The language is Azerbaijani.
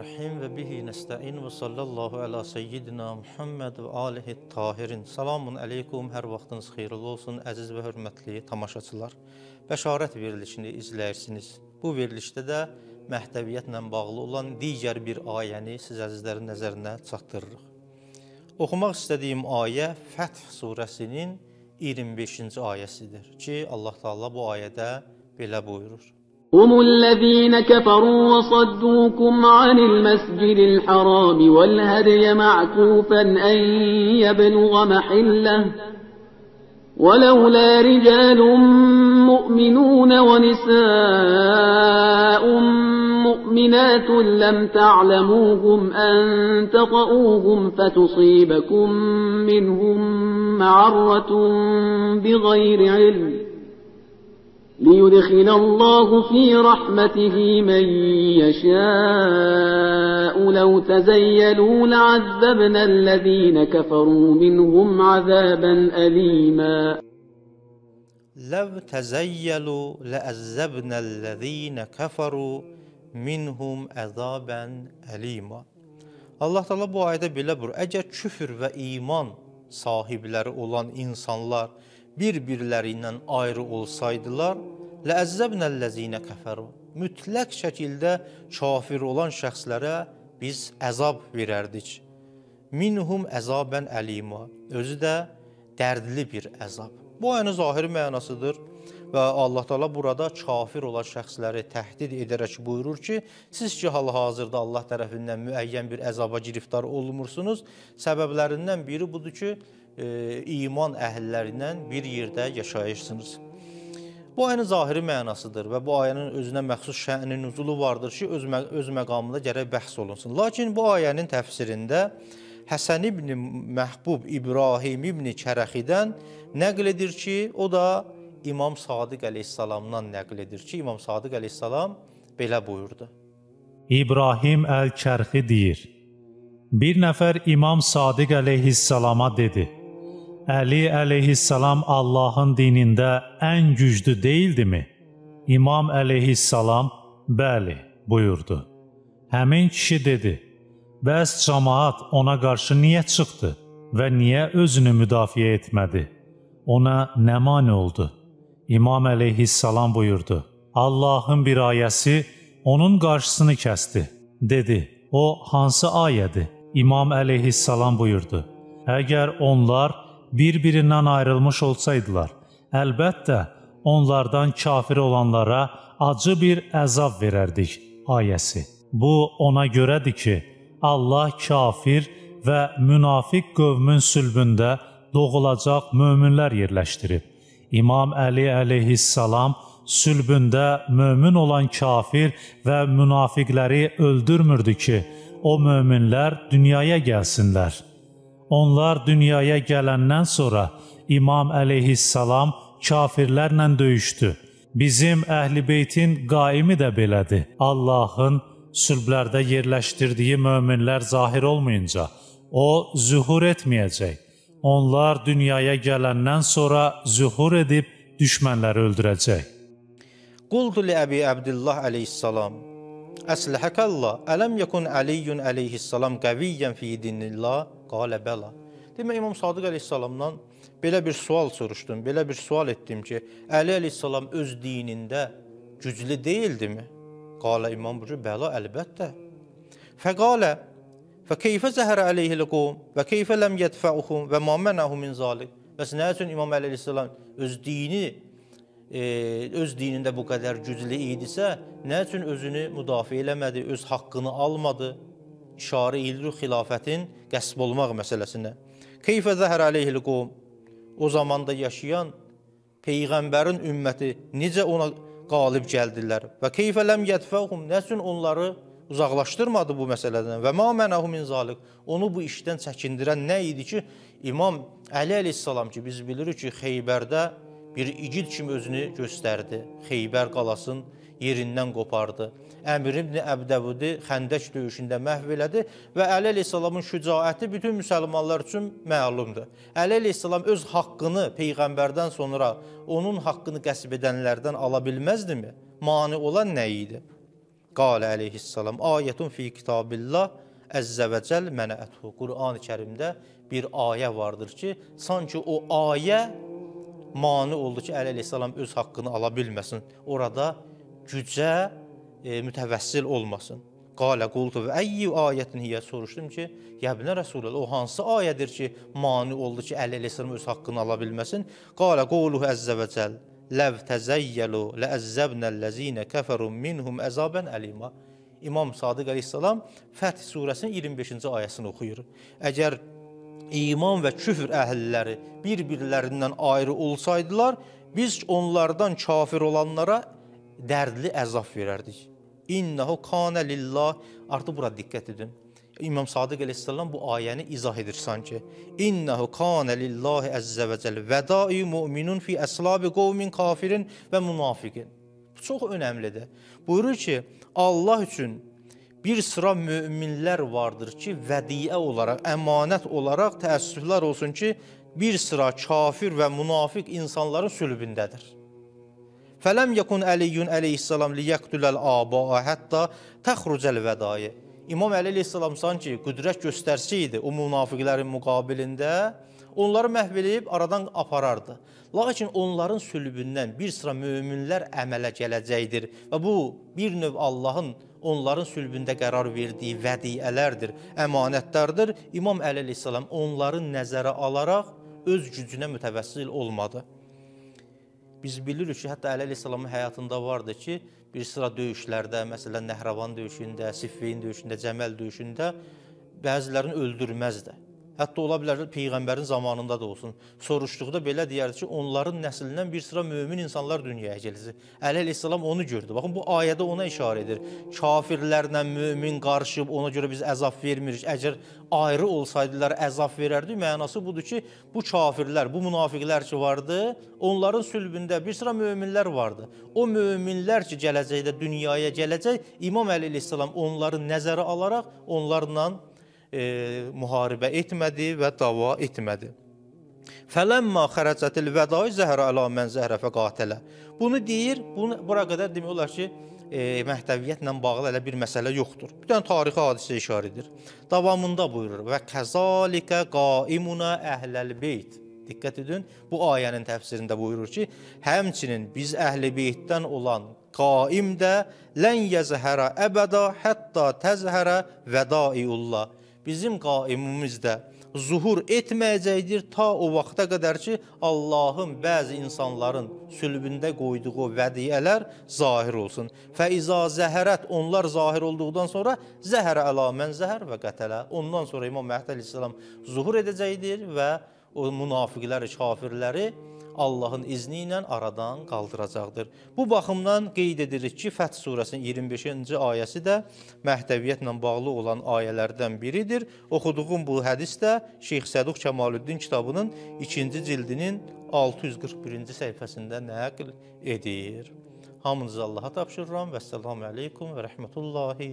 Rahim ve bihi nesta'in ve sallallahu ala seyyidina Muhammed ve alihi tahirin. Selamun aleykum, hər vaxtınız xeyirli olsun, əziz və hörmətli tamaşaçılar. Bəşarət verilişini izləyirsiniz. Bu verilişdə də məhdəviyyətlə bağlı olan digər bir ayəni siz əzizlərin nəzərinə çatdırırıq. Oxumaq istədiyim ayə Fəth surəsinin 25-ci ayəsidir ki, Allah Taala bu ayədə belə buyurur. هم الذين كفروا وصدوكم عن المسجد الحرام والهدي معكوفا أن يبلغ محله ولولا رجال مؤمنون ونساء مؤمنات لم تعلموهم أن تطؤوهم فتصيبكم منهم معرة بغير علم ليدخل الله في رحمته من يشاء لو تزيلوا لعذبنا الذين كفروا منهم عذابا أليما لو تزيلوا لعذبنا الذين كفروا منهم عذابا أليما الله Teala bu ayədə belə buyurur. Əgər küfr və iman sahibləri olan insanlar bir-birlərindən ayrı olsaydılar, ləəzzəbnəllezine kəfəru. Mütləq şəkildə kafir olan şəxslərə biz əzab verərdik. Minhum əzabən əlima. Özü də dərdli bir əzab. Bu ayənin zahiri mənasıdır və Allah Taala burada kafir olan şəxsləri təhdid edərək buyurur ki, siz ki hal-hazırda Allah tərəfindən müəyyən bir əzaba giriftar olmursunuz, səbəblərindən biri budur ki, E, iman əhillərindən bir yerdə yaşayırsınız. Bu ayənin zahiri mənasıdır və bu ayənin özünə məxsus şənin nüzulu vardır ki, öz, mə öz məqamında gərək bəhs olunsun. Lakin bu ayənin təfsirində Həsən ibn Məhbub İbrahim ibn Kərəxidən nəql edir ki, o da İmam Sadiq əleyhissalamdan nəql edir ki, İmam Sadiq əleyhissalam belə buyurdu. İbrahim əl-Kərxi deyir: Bir nəfər İmam Sadiq əleyhissalama dedi: Əli əleyhissalam Allahın dinində ən güclü deyildimi? İmam əleyhissalam, bəli, buyurdu. Həmin kişi dedi, bəs cəmaat ona qarşı niyə çıxdı və niyə özünü müdafiə etmədi? Ona nə mani oldu? İmam əleyhissalam buyurdu, Allahın bir ayəsi onun qarşısını kəsti. Dedi, o hansı ayədir? İmam əleyhissalam buyurdu, əgər onlar, bir-birindən ayrılmış olsaydılar, əlbəttə onlardan kafir olanlara acı bir əzab verərdik ayəsi. Bu ona görədir ki, Allah kafir və münafiq qövmün sülbündə doğulacaq möminlər yerləşdirib. İmam Əli əleyhissalam sülbündə mömin olan kafir və münafiqləri öldürmürdü ki, o möminlər dünyaya gəlsinlər. Onlar dünyaya gələndən sonra İmam əleyhissalam kafirlərlə döyüşdü. Bizim əhl-i beytin qaimi də belədir. Allahın sülblərdə yerləşdirdiyi möminlər zahir olmayınca o zühur etməyəcək. Onlar dünyaya gələndən sonra zühur edib düşmənləri öldürəcək. Qultu li Əbi Əbdullah əleyhissalam Əsləhəkəllah, ələm yəkun Əliyyun əleyhissalam qəviyən fi dinillah Qalə bəla. Demək, İmam Sadıq əleyhissalamdan belə bir sual soruşdum, belə bir sual etdim ki, Əli əleyhissalam öz dinində güclü deyildimi? Qalə İmam Bucu, bəla, əlbəttə. Fəqalə, və keyfə zəhərə əleyhil qum, və keyfə ləm yədfəuhum, və ma mənəhu min zalik. Bəs nə üçün İmam Əli əleyhissalam öz dini e, öz dinində bu qədər güclü idisə, nə üçün özünü müdafiə eləmədi, öz haqqını almadı? işarə edir xilafətin qəsb olmaq məsələsinə. Keyfə zəhər əleyhil qum. O zamanda yaşayan peyğəmbərin ümməti necə ona qalib gəldilər və keyfə ləm yədfəhum. Nəsin onları uzaqlaşdırmadı bu məsələdən və ma mənahu min zalik. Onu bu işdən çəkindirən nə idi ki, İmam Əli əleyhissalam ki, biz bilirik ki, Xeybərdə bir igid kimi özünü göstərdi. Xeybər qalasının yerindən qopardı. Əmir ibn Əbdəvudi xəndək döyüşündə məhv elədi və Əli əleyhissalamın şücaəti bütün müsəlmanlar üçün məlumdur. Əli əleyhissalam öz haqqını peyğəmbərdən sonra onun haqqını qəsb edənlərdən ala bilməzdimi? Mane olan nə idi? Qalə əleyhissalam ayətun fi kitabillah Əzzə və Cəl mənəəthu. Qur'an-ı Kərimdə bir ayə vardır ki, sanki o ayə mani oldu ki, Əli əleyhissalam öz haqqını ala bilməsin. Orada gücə e, mütəvəssil olmasın. Qalə qultu və əyyi ayətin hiyə soruşdum ki, Yəbinə Rəsulullah, o hansı ayədir ki, mani oldu ki, Əli Əleyhisselam öz haqqını ala bilməsin? Qalə qoluhu əzzə və cəl, ləv təzəyyəlu ləəzzəbnəlləzinə kəfərun minhum əzabən əlimə. İmam Sadıq Əleyhisselam Fəth surəsinin 25-ci ayəsini oxuyur. Əgər iman və küfr əhlləri bir-birlərindən ayrı olsaydılar, biz onlardan kafir olanlara dərdli əzab verərdik. İnnehu kana lillah. Artıq bura diqqət edin. İmam Sadiq əleyhissalam bu ayəni izah edir sanki. İnnehu kana lillahi əzzə və cəl vədai mu'minun fi əslabi qovmin kafirin və münafiqin. Bu çox önəmlidir. Buyurur ki, Allah üçün bir sıra möminlər vardır ki, vədiyə olaraq, əmanət olaraq təəssüflər olsun ki, bir sıra kafir və münafiq insanların sülbündədir. Fələm yəkun Əliyyun əleyhissalam liyəqtüləl abaa hətta təxrucəl vədayı. İmam Əli əleyhissalam sanki qüdrət göstərsi idi o münafiqlərin müqabilində, onları məhv edib aradan aparardı. Lakin onların sülbündən bir sıra möminlər əmələ gələcəkdir və bu bir növ Allahın onların sülbündə qərar verdiyi vədiyələrdir, əmanətlərdir. İmam Əli əleyhissalam onları nəzərə alaraq öz gücünə mütəvəssil olmadı. Biz bilirik ki, hətta Əli əleyhissalamın həyatında vardı ki, bir sıra döyüşlərdə, məsələn, Nəhravan döyüşündə, Siffin döyüşündə, Cəməl döyüşündə bəzilərini öldürməzdi. Hətta ola bilər ki, Peyğəmbərin zamanında da olsun. Soruşduqda belə deyərdi ki, onların nəslindən bir sıra mömin insanlar dünyaya gələcək. Əli əleyhissalam onu gördü. Baxın, bu ayədə ona işarə edir. Kafirlərlə mömin qarışıb, ona görə biz əzab vermirik. Əgər ayrı olsaydılar, əzab verərdi. Mənası budur ki, bu kafirlər, bu münafiqlər ki vardı, onların sülbündə bir sıra möminlər vardı. O möminlər ki, gələcəkdə dünyaya gələcək, İmam Əli əleyhissalam onları nəzərə alaraq onlarla e, müharibə etmədi və dava etmədi. Fələmma xərəcətil vədai zəhərə əla mən zəhərə fə qatələ. Bunu deyir, bunu bura qədər demək olar ki, e, məhdəviyyətlə bağlı elə bir məsələ yoxdur. Bir dənə tarixi hadisə işarə edir. Davamında buyurur və kəzalikə qaimuna əhləl beyt. Diqqət edin, bu ayənin təfsirində buyurur ki, həmçinin biz əhl-i beytdən olan qaim də lən yəzhərə əbəda hətta təzhərə vədaiullah bizim qaimimiz də zuhur etməyəcəkdir ta o vaxta qədər ki, Allahın bəzi insanların sülbündə qoyduğu vədiyələr zahir olsun. Fə izə zəhərət onlar zahir olduqdan sonra zəhərə əlamən zəhər və qətələ. Ondan sonra İmam Məhdi əleyhissalam zuhur edəcəkdir və o münafiqləri, kafirləri Allahın izni ilə aradan qaldıracaqdır. Bu baxımdan qeyd edirik ki, Fəth surəsinin 25-ci ayəsi də məhdəviyyətlə bağlı olan ayələrdən biridir. Oxuduğum bu hədis də Şeyx Səduq Kəmalüddin kitabının 2-ci cildinin 641-ci səhifəsində nəql edir. Hamınızı Allaha tapşırıram və salam aleykum və rəhmətullahi